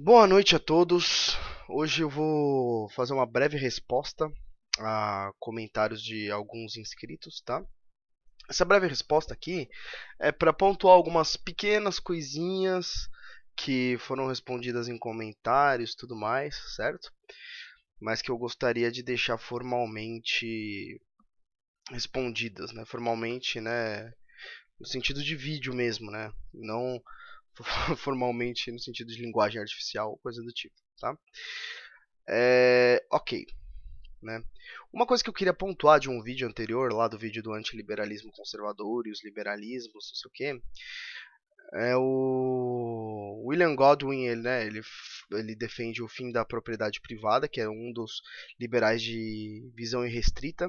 Boa noite a todos. Hoje eu vou fazer uma breve resposta a comentários de alguns inscritos, tá? Essa breve resposta aqui é para pontuar algumas pequenas coisinhas que foram respondidas em comentários, tudo mais, certo? Mas que eu gostaria de deixar formalmente respondidas, né? Formalmente, né? No sentido de vídeo mesmo, né? Não formalmente no sentido de linguagem artificial, coisa do tipo, tá? É, ok. Né? Uma coisa que eu queria pontuar de um vídeo anterior, lá do vídeo do antiliberalismo conservador e os liberalismos, não sei o que, é o William Godwin, ele, né, ele, ele defende o fim da propriedade privada, que é um dos liberais de visão irrestrita,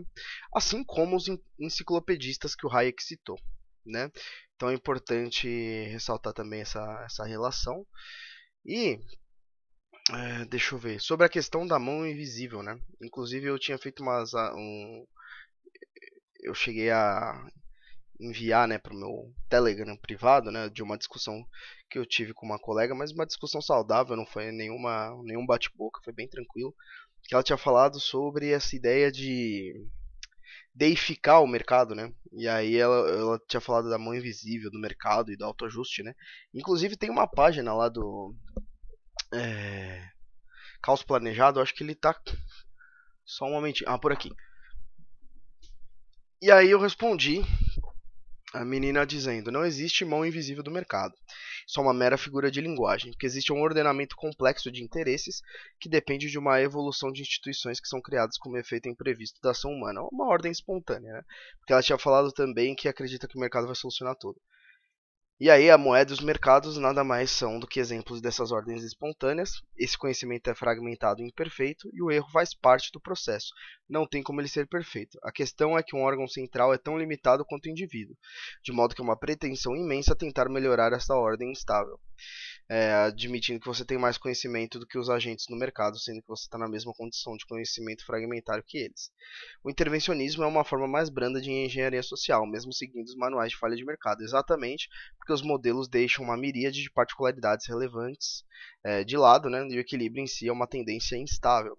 assim como os enciclopedistas que o Hayek citou né? Então é importante ressaltar também essa, essa relação. E é, deixa eu ver sobre a questão da mão invisível, né? Inclusive eu tinha feito umas ah, um, eu cheguei a enviar, né, para o meu Telegram privado, né, de uma discussão que eu tive com uma colega, mas uma discussão saudável, não foi nenhuma nenhum bate-boca, foi bem tranquilo. Que ela tinha falado sobre essa ideia de deificar o mercado, né? E aí ela, ela tinha falado da mão invisível do mercado e do autoajuste, né? Inclusive tem uma página lá do é, Caos Planejado, acho que ele tá só um momentinho, ah, por aqui. E aí eu respondi a menina dizendo: "Não existe mão invisível do mercado só uma mera figura de linguagem, porque existe um ordenamento complexo de interesses que depende de uma evolução de instituições que são criadas como efeito imprevisto da ação humana, é uma ordem espontânea, né? Porque ela tinha falado também que acredita que o mercado vai solucionar tudo. E aí, a moeda e os mercados nada mais são do que exemplos dessas ordens espontâneas. Esse conhecimento é fragmentado e imperfeito, e o erro faz parte do processo. Não tem como ele ser perfeito. A questão é que um órgão central é tão limitado quanto o indivíduo, de modo que é uma pretensão imensa tentar melhorar essa ordem instável é, admitindo que você tem mais conhecimento do que os agentes no mercado, sendo que você está na mesma condição de conhecimento fragmentário que eles. O intervencionismo é uma forma mais branda de engenharia social, mesmo seguindo os manuais de falha de mercado, exatamente porque os modelos deixam uma miríade de particularidades relevantes é, de lado, né, e o equilíbrio em si é uma tendência instável.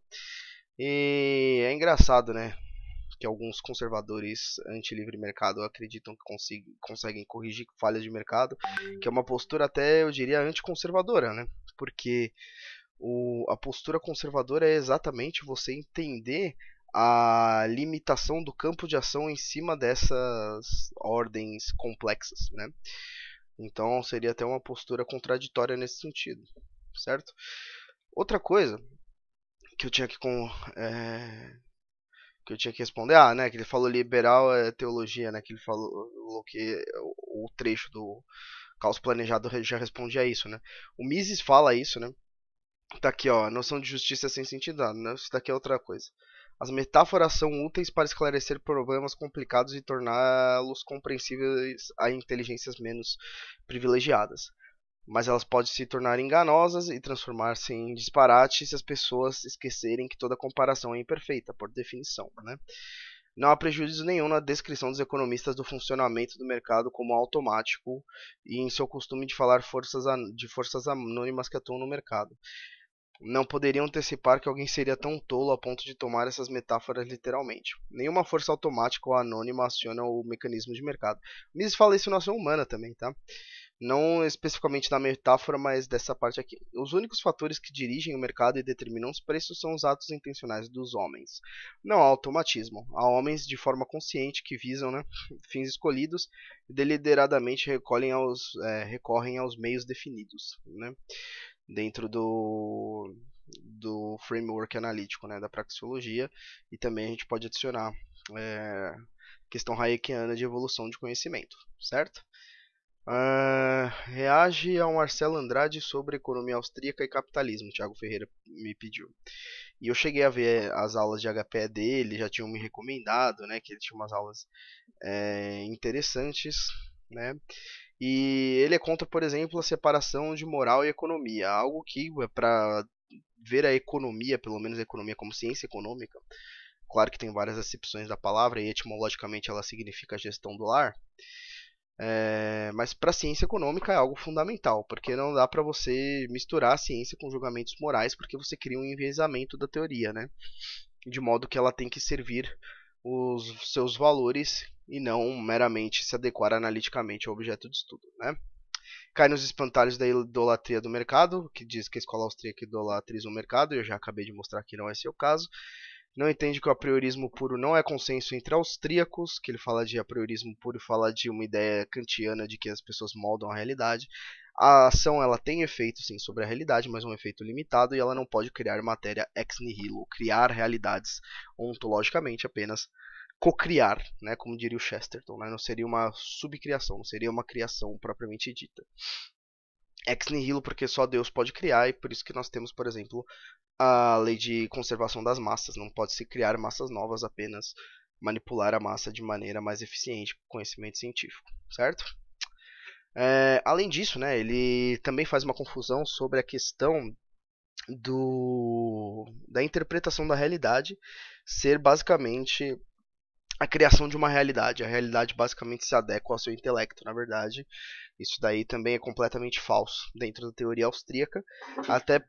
E é engraçado, né? que alguns conservadores anti-livre mercado acreditam que consiga, conseguem corrigir falhas de mercado, que é uma postura até, eu diria, anticonservadora, né? Porque o, a postura conservadora é exatamente você entender a limitação do campo de ação em cima dessas ordens complexas, né? Então seria até uma postura contraditória nesse sentido, certo? Outra coisa que eu tinha que com, é, eh, que eu tinha que responder. Ah, né? Que ele falou liberal é teologia, né? Que ele falou que o, trecho do caos planejado já respondia isso, né? O Mises fala isso, né? Tá aqui, ó. A noção de justiça sem sentido, né? Isso daqui é outra coisa. As metáforas são úteis para esclarecer problemas complicados e torná-los compreensíveis a inteligências menos privilegiadas mas elas podem se tornar enganosas e transformar-se em disparate se as pessoas esquecerem que toda comparação é imperfeita, por definição. Né? Não há prejuízo nenhum na descrição dos economistas do funcionamento do mercado como automático e em seu costume de falar forças de forças anônimas que atuam no mercado. Não poderiam antecipar que alguém seria tão tolo a ponto de tomar essas metáforas literalmente. Nenhuma força automática ou anônima aciona o mecanismo de mercado. Mises fala isso na ação humana também, tá? não especificamente da metáfora, mas dessa parte aqui. Os únicos fatores que dirigem o mercado e determinam os preços são os atos intencionais dos homens. Não há automatismo. Há homens de forma consciente que visam né, fins escolhidos e deliberadamente recolhem aos, é, recorrem aos meios definidos né, dentro do, do framework analítico né, da praxeologia. E também a gente pode adicionar é, questão hayekiana de evolução de conhecimento, certo? Ah, reage ao Marcelo Andrade sobre economia austríaca e capitalismo, Tiago Ferreira me pediu. E eu cheguei a ver as aulas de HPE dele, já tinham me recomendado, né, que ele tinha umas aulas é, interessantes, né? E ele é conta, por exemplo, a separação de moral e economia, algo que é para ver a economia, pelo menos a economia como ciência econômica, claro que tem várias acepções da palavra e etimologicamente ela significa gestão do lar. É, mas para a ciência econômica é algo fundamental, porque não dá para você misturar a ciência com julgamentos morais, porque você cria um enviesamento da teoria, né? De modo que ela tem que servir os seus valores e não meramente se adequar analiticamente ao objeto de estudo, né? Cai nos espantalhos da idolatria do mercado, que diz que a escola austríaca idolatriza o mercado, eu já acabei de mostrar que não é seu caso, não entende que o apriorismo puro não é consenso entre austríacos, que ele fala de apriorismo puro e fala de uma ideia kantiana de que as pessoas moldam a realidade. A ação ela tem efeito sim sobre a realidade, mas um efeito limitado e ela não pode criar matéria ex nihilo, criar realidades ontologicamente apenas cocriar, né, como diria o Chesterton, né? não seria uma subcriação, não seria uma criação propriamente dita ex nihilo, porque só Deus pode criar, e por isso que nós temos, por exemplo, a lei de conservação das massas. Não pode se criar massas novas, apenas manipular a massa de maneira mais eficiente com conhecimento científico, certo? É, além disso, né, ele também faz uma confusão sobre a questão do, da interpretação da realidade ser basicamente a criação de uma realidade. A realidade basicamente se adequa ao seu intelecto, na verdade. Isso daí também é completamente falso dentro da teoria austríaca, até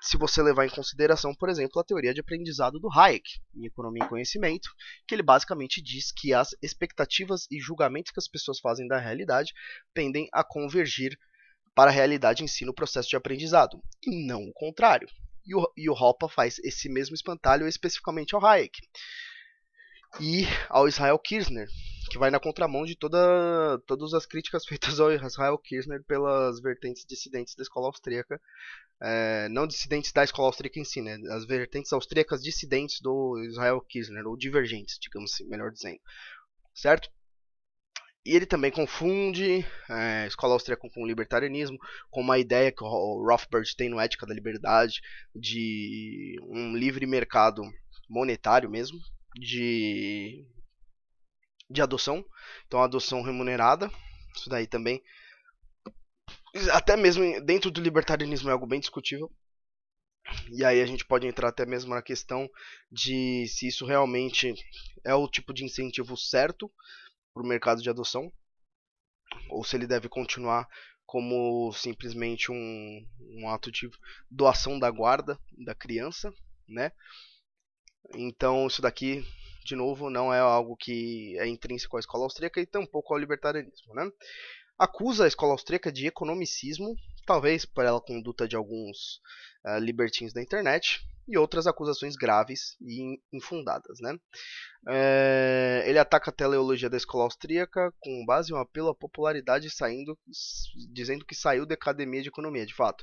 se você levar em consideração, por exemplo, a teoria de aprendizado do Hayek, em Economia e Conhecimento, que ele basicamente diz que as expectativas e julgamentos que as pessoas fazem da realidade tendem a convergir para a realidade em si no processo de aprendizado, e não o contrário. E o, e o Hoppe faz esse mesmo espantalho especificamente ao Hayek e ao Israel Kirchner, que vai na contramão de toda, todas as críticas feitas ao Israel Kirchner pelas vertentes dissidentes da escola austríaca. É, não dissidentes da escola austríaca em si, né? As vertentes austríacas dissidentes do Israel Kirchner, ou divergentes, digamos assim, melhor dizendo. Certo? E ele também confunde é, escola austríaca com libertarianismo, com uma ideia que o Rothbard tem no Ética da Liberdade, de um livre mercado monetário mesmo, de de adoção. Então, adoção remunerada. Isso daí também. Até mesmo dentro do libertarianismo é algo bem discutível. E aí a gente pode entrar até mesmo na questão de se isso realmente é o tipo de incentivo certo para o mercado de adoção. Ou se ele deve continuar como simplesmente um, um ato de doação da guarda da criança, né? Então isso daqui de novo, não é algo que é intrínseco à escola austríaca e tampouco ao libertarianismo. Né? Acusa a escola austríaca de economicismo, talvez pela conduta de alguns uh, libertins da internet, e outras acusações graves e infundadas. Né? É, ele ataca a teleologia da escola austríaca com base em um apelo à popularidade, saindo, dizendo que saiu da academia de economia. De fato,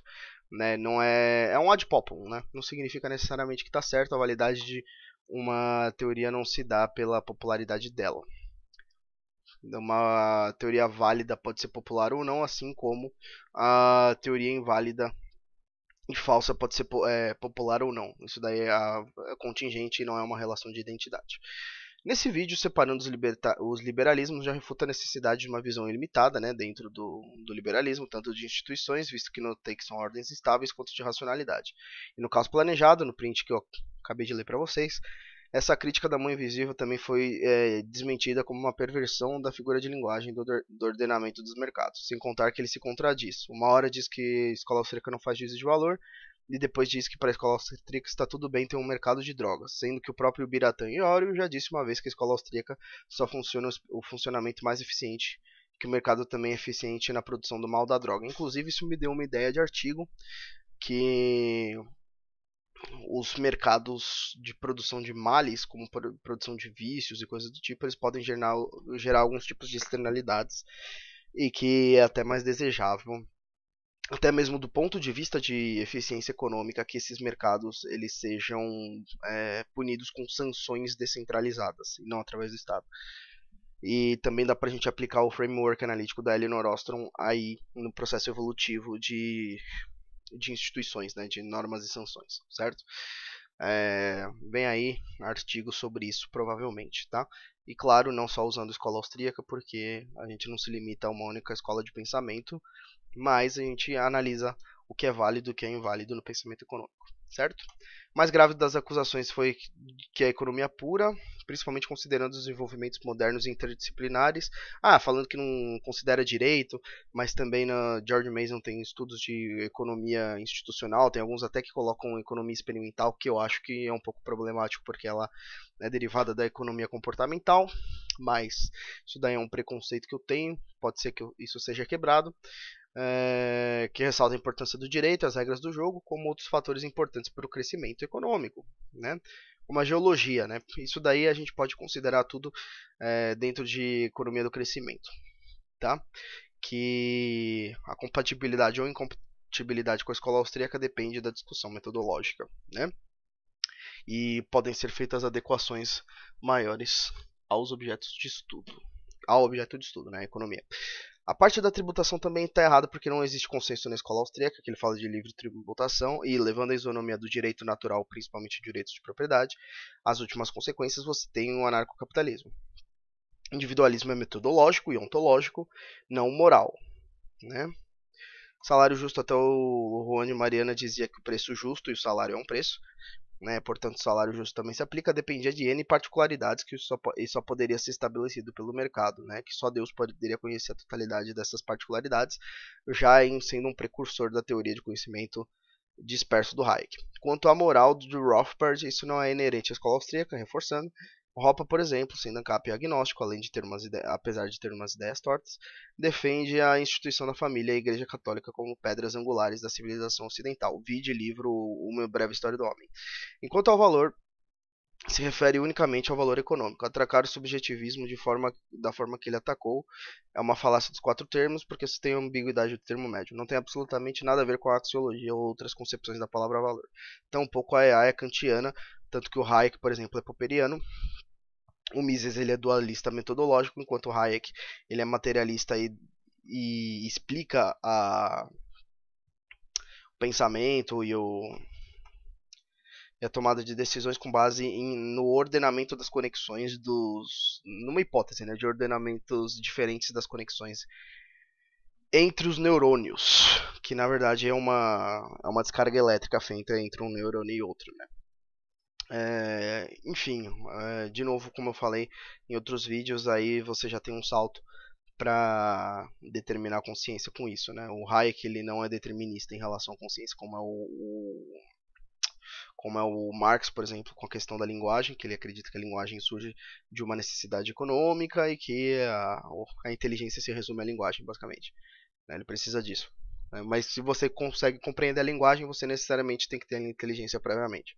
né? Não é, é um ad populum, né? Não significa necessariamente que está certo. A validade de uma teoria não se dá pela popularidade dela. Então, uma teoria válida pode ser popular ou não, assim como a teoria inválida e falsa pode ser é, popular ou não. Isso daí é, é contingente e não é uma relação de identidade. Nesse vídeo, separando os, os, liberalismos, já refuta a necessidade de uma visão ilimitada né, dentro do, do, liberalismo, tanto de instituições, visto que não tem que são ordens estáveis, quanto de racionalidade. E no caso planejado, no print que eu acabei de ler para vocês, essa crítica da mão invisível também foi é, desmentida como uma perversão da figura de linguagem do, do, ordenamento dos mercados, sem contar que ele se contradiz. Uma hora diz que a escola austríaca não faz juízo de valor, e depois diz que para a escola austríaca está tudo bem ter um mercado de drogas, sendo que o próprio e Iório já disse uma vez que a escola austríaca só funciona o funcionamento mais eficiente, que o mercado também é eficiente na produção do mal da droga. Inclusive, isso me deu uma ideia de artigo que os mercados de produção de males, como produção de vícios e coisas do tipo, eles podem gerar, gerar alguns tipos de externalidades e que é até mais desejável até mesmo do ponto de vista de eficiência econômica, que esses mercados eles sejam é, punidos com sanções descentralizadas e não através do Estado. E também dá para a gente aplicar o framework analítico da Eleanor Ostrom aí no processo evolutivo de, de instituições, né, de normas e sanções, certo? É, vem aí artigo sobre isso, provavelmente, tá? E claro, não só usando escola austríaca, porque a gente não se limita a uma única escola de pensamento, mas a gente analisa o que é válido e o que é inválido no pensamento econômico, certo? Mais grave das acusações foi que a economia pura, principalmente considerando os envolvimentos modernos e interdisciplinares, ah, falando que não considera direito, mas também na George Mason tem estudos de economia institucional, tem alguns até que colocam economia experimental, que eu acho que é um pouco problemático porque ela é derivada da economia comportamental, mas isso daí é um preconceito que eu tenho, pode ser que isso seja quebrado é, que ressalta a importância do direito, as regras do jogo, como outros fatores importantes para o crescimento econômico, né? como a geologia. Né? Isso daí a gente pode considerar tudo é, dentro de economia do crescimento. Tá? Que a compatibilidade ou incompatibilidade com a escola austríaca depende da discussão metodológica. Né? E podem ser feitas adequações maiores aos objetos de estudo. Ao objeto de estudo, né? A economia. A parte da tributação também está errada porque não existe consenso na escola austríaca, que ele fala de livre tributação, e levando a isonomia do direito natural, principalmente direitos de propriedade, as últimas consequências você tem o anarcocapitalismo. Individualismo é metodológico e ontológico, não moral. Né? Salário justo, até o Juan Mariana dizia que o preço justo e o salário é um preço. Né? Portanto, salário justo também se aplica, dependia de N particularidades que só, e só poderia ser estabelecido pelo mercado, né? que só Deus poderia conhecer a totalidade dessas particularidades, já em sendo um precursor da teoria de conhecimento disperso do Hayek. Quanto à moral do Rothbard, isso não é inerente à escola austríaca, reforçando, o Hoppe, por exemplo, sendo ANCAP agnóstico, além de ter umas apesar de ter umas ideias tortas, defende a instituição da família e a Igreja Católica como pedras angulares da civilização ocidental. Vide livro Uma Breve História do Homem. Enquanto ao valor, se refere unicamente ao valor econômico. Atracar o subjetivismo de forma, da forma que ele atacou é uma falácia dos quatro termos, porque isso tem a ambiguidade do termo médio. Não tem absolutamente nada a ver com a axiologia ou outras concepções da palavra valor. Tampouco a EA é kantiana, tanto que o Hayek, por exemplo, é popperiano, o Mises ele é dualista metodológico, enquanto o Hayek ele é materialista e, e explica a, o pensamento e, o, e a tomada de decisões com base em, no ordenamento das conexões dos numa hipótese né, de ordenamentos diferentes das conexões entre os neurônios, que na verdade é uma, é uma descarga elétrica feita entre um neurônio e outro, né? É, enfim, é, de novo, como eu falei em outros vídeos, aí você já tem um salto para determinar a consciência com isso, né? O Hayek ele não é determinista em relação à consciência, como é o, o, como é o Marx, por exemplo, com a questão da linguagem, que ele acredita que a linguagem surge de uma necessidade econômica e que a, a inteligência se resume à linguagem, basicamente. Né? Ele precisa disso. Né? Mas se você consegue compreender a linguagem, você necessariamente tem que ter a inteligência previamente.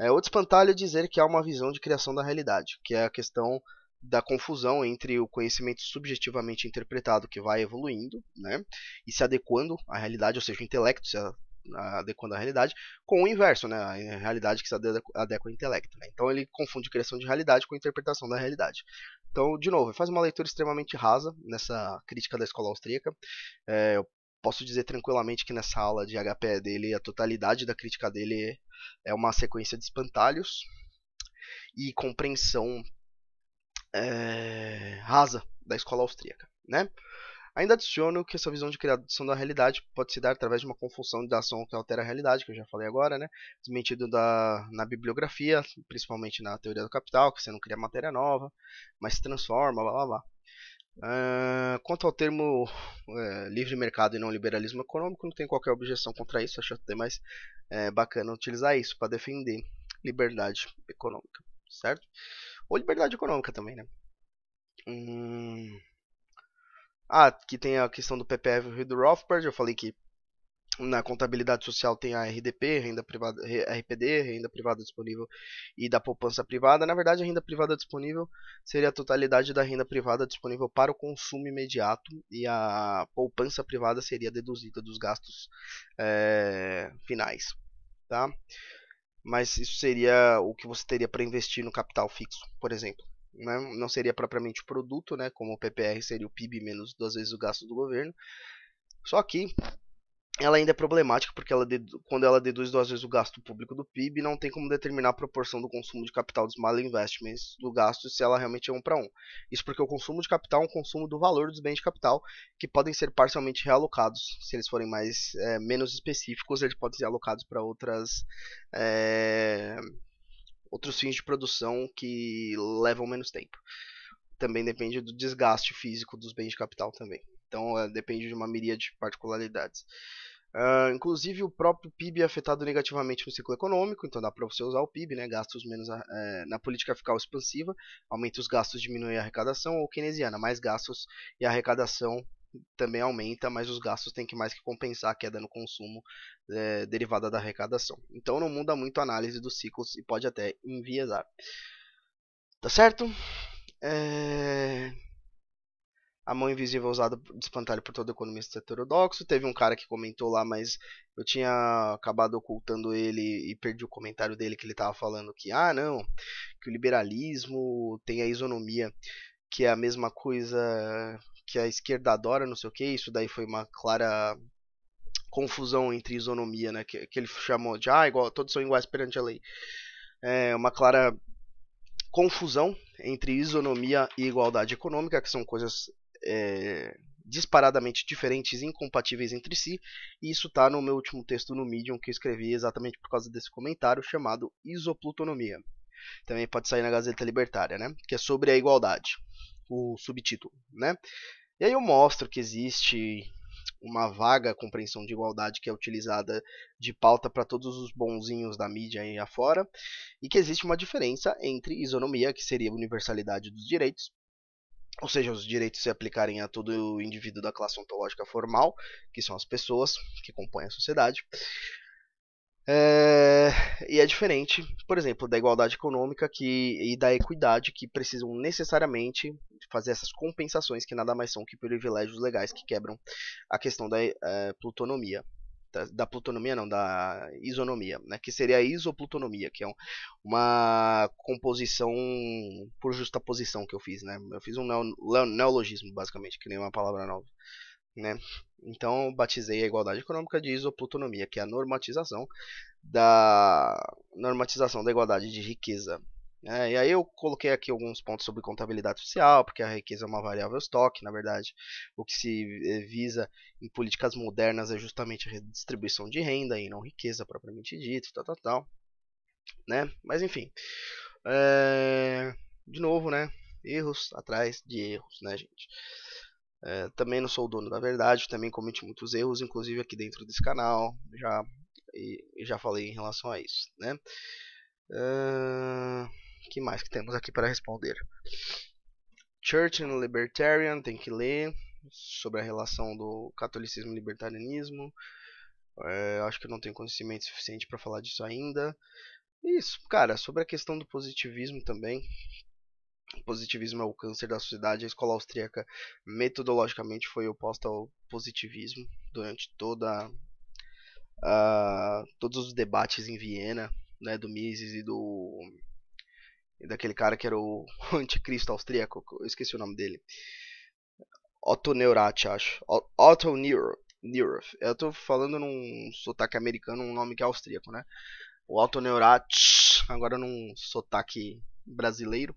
É, outro espantalho é dizer que há uma visão de criação da realidade, que é a questão da confusão entre o conhecimento subjetivamente interpretado, que vai evoluindo né, e se adequando à realidade, ou seja, o intelecto se adequando à realidade, com o inverso, né, a realidade que se adequa ao intelecto. Né? Então ele confunde criação de realidade com interpretação da realidade. Então, de novo, faz uma leitura extremamente rasa nessa crítica da escola austríaca. É, posso dizer tranquilamente que nessa aula de HP dele, a totalidade da crítica dele é uma sequência de espantalhos e compreensão é, rasa da escola austríaca, né? Ainda adiciono que essa visão de criação da realidade pode se dar através de uma confusão da ação que altera a realidade, que eu já falei agora, né? Desmentido da, na bibliografia, principalmente na teoria do capital, que você não cria matéria nova, mas se transforma, blá blá blá. Uh, quanto ao termo é, livre mercado e não liberalismo econômico, não tem qualquer objeção contra isso, acho até mais é, bacana utilizar isso para defender liberdade econômica, certo? Ou liberdade econômica também, né? Hum... Ah, que tem a questão do PPF e do Rothbard, eu falei que na contabilidade social tem a RDP, renda privada, RPD, renda privada disponível e da poupança privada. Na verdade, a renda privada disponível seria a totalidade da renda privada disponível para o consumo imediato e a poupança privada seria deduzida dos gastos é, finais, tá? Mas isso seria o que você teria para investir no capital fixo, por exemplo. Né? Não seria propriamente o produto, né? Como o PPR seria o PIB menos duas vezes o gasto do governo. Só que ela ainda é problemática porque ela quando ela deduz duas vezes o gasto público do PIB, não tem como determinar a proporção do consumo de capital dos mal investments do gasto se ela realmente é um para um. Isso porque o consumo de capital é um consumo do valor dos bens de capital que podem ser parcialmente realocados, se eles forem mais é, menos específicos, eles podem ser alocados para outras é, outros fins de produção que levam menos tempo. Também depende do desgaste físico dos bens de capital também. Então é, depende de uma miríade de particularidades. Uh, inclusive o próprio PIB é afetado negativamente no ciclo econômico, então dá para você usar o PIB, né? gastos menos a, é, na política fiscal expansiva, aumenta os gastos, diminui a arrecadação, ou keynesiana, mais gastos e a arrecadação também aumenta, mas os gastos têm que mais que compensar a queda no consumo é, derivada da arrecadação. Então não muda muito a análise dos ciclos e pode até enviesar. Tá certo? É... A mão invisível é usada de espantalho por todo economista heterodoxo. Teve um cara que comentou lá, mas eu tinha acabado ocultando ele e perdi o comentário dele que ele estava falando que, ah, não, que o liberalismo tem a isonomia, que é a mesma coisa que a esquerda adora, não sei o que. Isso daí foi uma clara confusão entre isonomia, né? Que, que ele chamou de, ah, igual, todos são iguais perante a lei. É uma clara confusão entre isonomia e igualdade econômica, que são coisas é, disparadamente diferentes e incompatíveis entre si, e isso está no meu último texto no Medium que eu escrevi exatamente por causa desse comentário chamado Isoplutonomia. Também pode sair na Gazeta Libertária, né? Que é sobre a igualdade, o subtítulo, né? E aí eu mostro que existe uma vaga compreensão de igualdade que é utilizada de pauta para todos os bonzinhos da mídia aí afora, e que existe uma diferença entre isonomia, que seria a universalidade dos direitos, ou seja, os direitos se aplicarem a todo indivíduo da classe ontológica formal, que são as pessoas que compõem a sociedade. É, e é diferente, por exemplo, da igualdade econômica que, e da equidade, que precisam necessariamente fazer essas compensações, que nada mais são que privilégios legais que quebram a questão da é, plutonomia da, plutonomia não, da isonomia, né, que seria a isoplutonomia, que é um, uma composição por justaposição que eu fiz, né? Eu fiz um neo, neologismo basicamente, que nem uma palavra nova, né? Então batizei a igualdade econômica de isoplutonomia, que é a normatização da normatização da igualdade de riqueza é, e aí eu coloquei aqui alguns pontos sobre contabilidade social, porque a riqueza é uma variável estoque, na verdade. O que se eh, visa em políticas modernas é justamente a redistribuição de renda e não riqueza propriamente dito, tal, tal, tal. Né? Mas enfim, é... de novo, né? Erros atrás de erros, né, gente? É, também não sou o dono da verdade, também cometi muitos erros, inclusive aqui dentro desse canal, já, e, já falei em relação a isso, né? É que mais que temos aqui para responder? Church and Libertarian, tem que ler sobre a relação do catolicismo e libertarianismo. É, acho que eu não tenho conhecimento suficiente para falar disso ainda. Isso, cara, sobre a questão do positivismo também. O positivismo é o câncer da sociedade. A escola austríaca metodologicamente foi oposta ao positivismo durante toda uh, todos os debates em Viena, né, do Mises e do daquele cara que era o anticristo austríaco, eu esqueci o nome dele. Otto Neurath, acho. Otto Neurath. Eu tô falando num sotaque americano, um nome que é austríaco, né? O Otto Neurath, agora num sotaque brasileiro,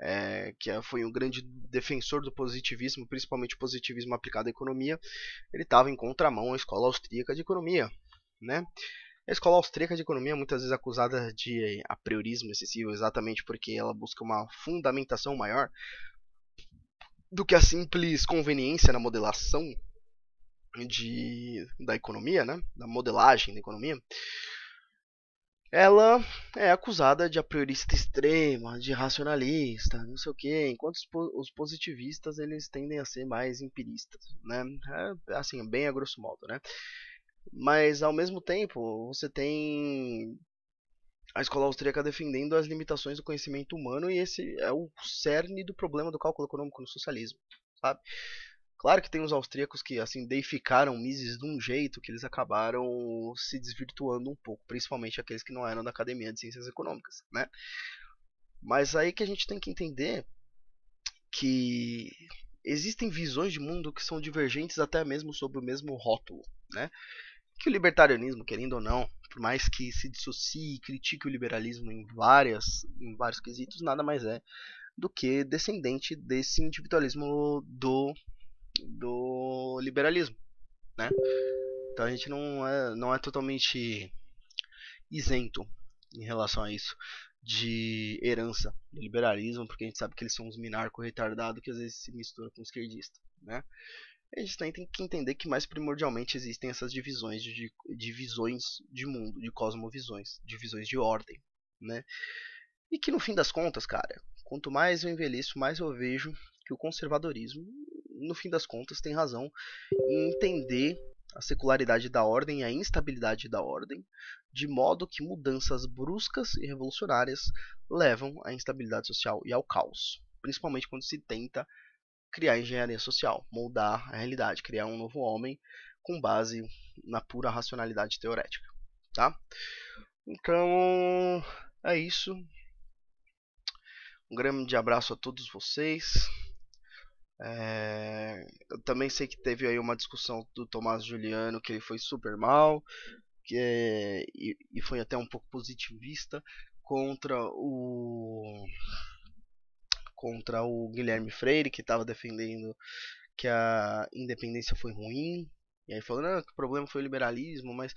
é, que é, foi um grande defensor do positivismo, principalmente o positivismo aplicado à economia. Ele estava em contramão à escola austríaca de economia, né? A escola austríaca de economia é muitas vezes acusada de apriorismo excessivo, exatamente porque ela busca uma fundamentação maior do que a simples conveniência na modelação de, da economia, né? da modelagem da economia, ela é acusada de a priorista extrema, de racionalista, não sei o quê, enquanto os, os positivistas eles tendem a ser mais empiristas, né? É, assim, bem a grosso modo, né? Mas ao mesmo tempo, você tem a escola austríaca defendendo as limitações do conhecimento humano e esse é o cerne do problema do cálculo econômico no socialismo, sabe? Claro que tem os austríacos que assim deificaram Mises de um jeito que eles acabaram se desvirtuando um pouco, principalmente aqueles que não eram da academia de ciências econômicas, né? Mas aí que a gente tem que entender que existem visões de mundo que são divergentes até mesmo sobre o mesmo rótulo, né? que o libertarianismo, querendo ou não, por mais que se dissocie e critique o liberalismo em, várias, em vários quesitos, nada mais é do que descendente desse individualismo do, do liberalismo. Né? Então a gente não é, não é totalmente isento em relação a isso de herança do liberalismo, porque a gente sabe que eles são uns minarco retardado que às vezes se mistura com esquerdista, né? a é gente né, tem que entender que mais primordialmente existem essas divisões de divisões de mundo, de cosmovisões, divisões de ordem, né? E que no fim das contas, cara, quanto mais eu envelheço, mais eu vejo que o conservadorismo, no fim das contas, tem razão em entender a secularidade da ordem e a instabilidade da ordem, de modo que mudanças bruscas e revolucionárias levam à instabilidade social e ao caos, principalmente quando se tenta criar engenharia social, moldar a realidade, criar um novo homem com base na pura racionalidade teorética, tá? Então, é isso. Um grande abraço a todos vocês. É... eu também sei que teve aí uma discussão do Tomás Juliano que ele foi super mal que, é, e, e foi até um pouco positivista contra o contra o Guilherme Freire, que estava defendendo que a independência foi ruim. E aí falando que o problema foi o liberalismo, mas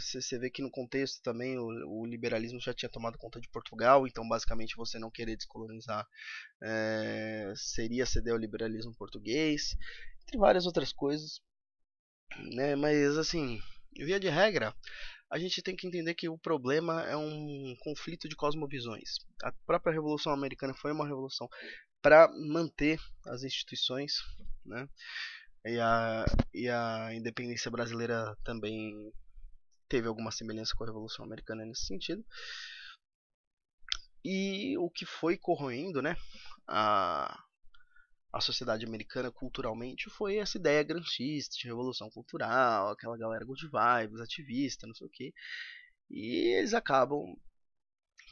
você eh, é, vê que no contexto também o, o, liberalismo já tinha tomado conta de Portugal, então basicamente você não querer descolonizar é, seria ceder ao liberalismo português, entre várias outras coisas. Né? Mas assim, via de regra, a gente tem que entender que o problema é um conflito de cosmovisões. A própria Revolução Americana foi uma revolução para manter as instituições, né? E a, e a independência brasileira também teve alguma semelhança com a Revolução Americana nesse sentido. E o que foi corroendo, né? A, a sociedade americana culturalmente foi essa ideia granchista de revolução cultural, aquela galera good vibes, ativista, não sei o quê. E eles acabam,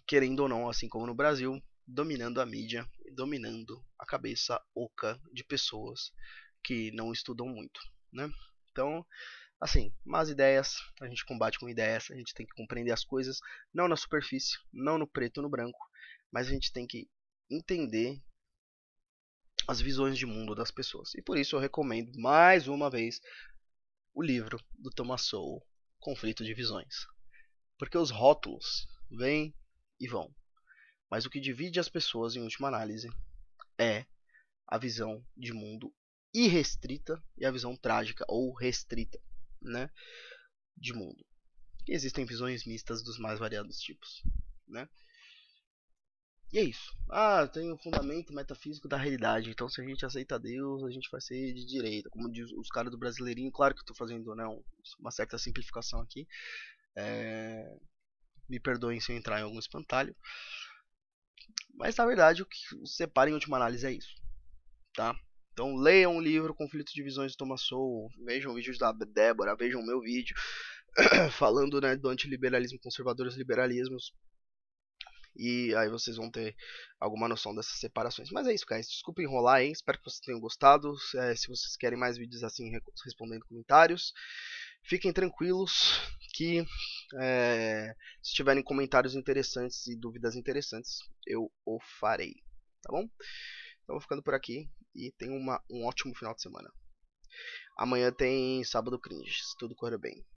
querendo ou não, assim como no Brasil, dominando a mídia, dominando a cabeça oca de pessoas que não estudam muito, né? Então, assim, más ideias, a gente combate com ideias, a gente tem que compreender as coisas não na superfície, não no preto no branco, mas a gente tem que entender as visões de mundo das pessoas. E por isso eu recomendo mais uma vez o livro do Thomas Sowell, Conflito de Visões. Porque os rótulos vêm e vão. Mas o que divide as pessoas, em última análise, é a visão de mundo irrestrita e a visão trágica ou restrita né, de mundo. E existem visões mistas dos mais variados tipos. Né? E é isso. Ah, tem o um fundamento metafísico da realidade. Então, se a gente aceita Deus, a gente vai ser de direita. Como diz os caras do Brasileirinho, claro que eu tô fazendo né, uma certa simplificação aqui. É... Me perdoem se eu entrar em algum espantalho. Mas, na verdade, o que separa em última análise é isso. Tá? Então, leiam o livro Conflito de Visões de Thomas Sowell. Vejam vídeos da Débora. Vejam o meu vídeo falando né, do antiliberalismo, conservadores liberalismos e aí vocês vão ter alguma noção dessas separações. Mas é isso, guys. Desculpa enrolar, hein? Espero que vocês tenham gostado. É, se vocês querem mais vídeos assim, respondendo comentários, fiquem tranquilos que é, se tiverem comentários interessantes e dúvidas interessantes, eu o farei, tá bom? Então vou ficando por aqui e tenham uma, um ótimo final de semana. Amanhã tem sábado cringe, se tudo correr bem.